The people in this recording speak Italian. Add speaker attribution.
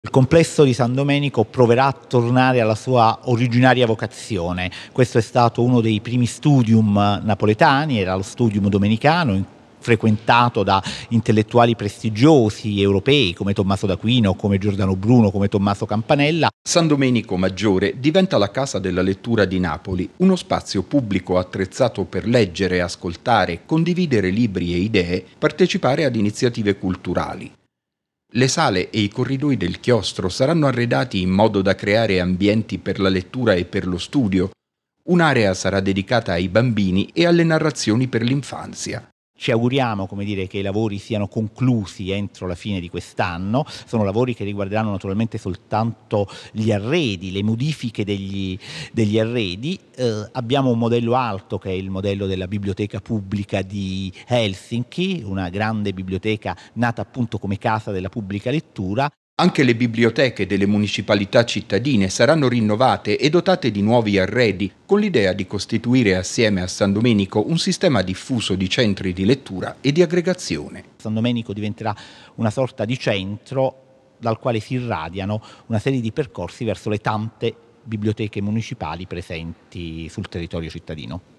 Speaker 1: Il complesso di San Domenico proverà a tornare alla sua originaria vocazione. Questo è stato uno dei primi studium napoletani, era lo studium domenicano frequentato da intellettuali prestigiosi europei
Speaker 2: come Tommaso d'Aquino, come Giordano Bruno, come Tommaso Campanella. San Domenico Maggiore diventa la casa della lettura di Napoli, uno spazio pubblico attrezzato per leggere, ascoltare, condividere libri e idee, partecipare ad iniziative culturali. Le sale e i corridoi del chiostro saranno arredati in modo da creare ambienti per la lettura e per lo studio. Un'area sarà dedicata ai bambini e alle narrazioni per l'infanzia. Ci auguriamo dire, che i lavori siano conclusi entro la fine di
Speaker 1: quest'anno, sono lavori che riguarderanno naturalmente soltanto gli arredi, le modifiche degli, degli arredi. Eh, abbiamo un modello alto che è il modello della biblioteca pubblica di Helsinki, una grande biblioteca nata appunto come casa della
Speaker 2: pubblica lettura anche le biblioteche delle municipalità cittadine saranno rinnovate e dotate di nuovi arredi, con l'idea di costituire assieme a San Domenico un sistema diffuso di centri di lettura e di aggregazione. San Domenico diventerà una sorta di
Speaker 1: centro dal quale si irradiano una serie di percorsi verso le tante biblioteche municipali presenti sul territorio cittadino.